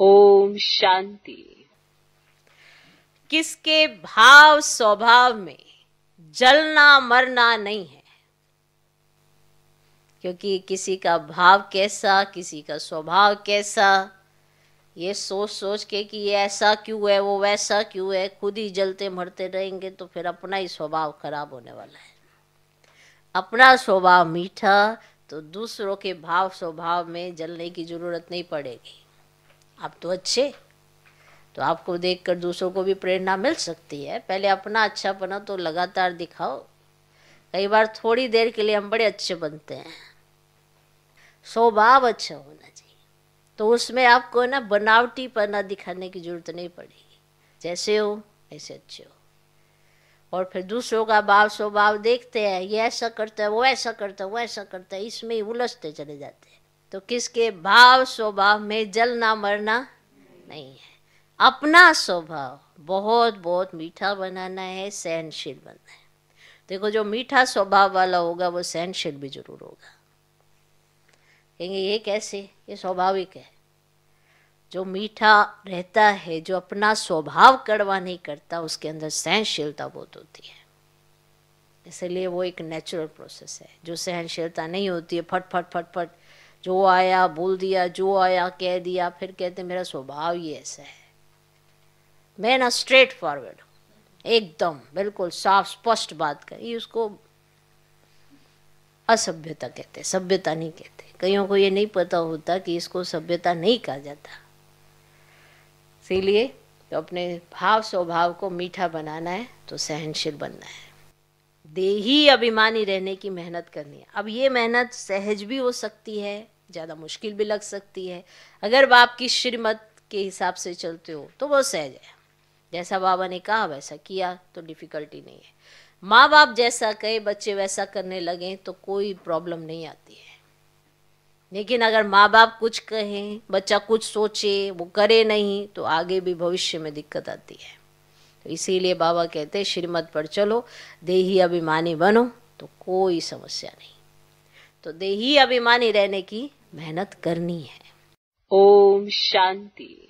ओम शांति किसके भाव स्वभाव में जलना मरना नहीं है क्योंकि किसी का भाव कैसा किसी का स्वभाव कैसा ये सोच सोच के कि ये ऐसा क्यों है वो वैसा क्यों है खुद ही जलते मरते रहेंगे तो फिर अपना ही स्वभाव खराब होने वाला है अपना स्वभाव मीठा तो दूसरों के भाव स्वभाव में जलने की जरूरत नहीं पड़ेगी आप तो अच्छे तो आपको देखकर दूसरों को भी प्रेरणा मिल सकती है पहले अपना अच्छा बना तो लगातार दिखाओ कई बार थोड़ी देर के लिए हम बड़े अच्छे बनते हैं स्वभाव अच्छा होना चाहिए तो उसमें आपको ना बनावटी पना दिखाने की जरूरत नहीं पड़ेगी जैसे हो ऐसे अच्छे हो और फिर दूसरों का भाव स्वभाव देखते हैं ये ऐसा करता है वो ऐसा करता है वो ऐसा करता है इसमें ही उलझते चले जाते हैं तो किसके भाव स्वभाव में जलना मरना नहीं है अपना स्वभाव बहुत बहुत मीठा बनाना है सहनशील बनना है देखो जो मीठा स्वभाव वाला होगा वो सहनशील भी जरूर होगा कहेंगे ये कैसे ये स्वाभाविक है जो मीठा रहता है जो अपना स्वभाव कड़वा नहीं करता उसके अंदर सहनशीलता बहुत होती है इसलिए वो एक नेचुरल प्रोसेस है जो सहनशीलता नहीं होती है फट फट फट फट, फट जो आया बोल दिया जो आया कह दिया फिर कहते मेरा स्वभाव ही ऐसा है मैं ना स्ट्रेट फॉरवर्ड एकदम बिल्कुल साफ स्पष्ट बात करी उसको असभ्यता कहते सभ्यता नहीं कहते कईयों को ये नहीं पता होता कि इसको सभ्यता नहीं कहा जाता इसीलिए तो अपने भाव स्वभाव को मीठा बनाना है तो सहनशील बनना है देही अभिमानी रहने की मेहनत करनी है अब ये मेहनत सहज भी हो सकती है ज़्यादा मुश्किल भी लग सकती है अगर बाप की श्रीमत के हिसाब से चलते हो तो वह सहज है जैसा बाबा ने कहा वैसा किया तो डिफ़िकल्टी नहीं है माँ बाप जैसा कहे बच्चे वैसा करने लगे तो कोई प्रॉब्लम नहीं आती है लेकिन अगर माँ बाप कुछ कहें बच्चा कुछ सोचे वो करे नहीं तो आगे भी भविष्य में दिक्कत आती है तो इसीलिए बाबा कहते श्रीमत पर चलो देही अभिमानी बनो तो कोई समस्या नहीं तो देही अभिमानी रहने की मेहनत करनी है ओम शांति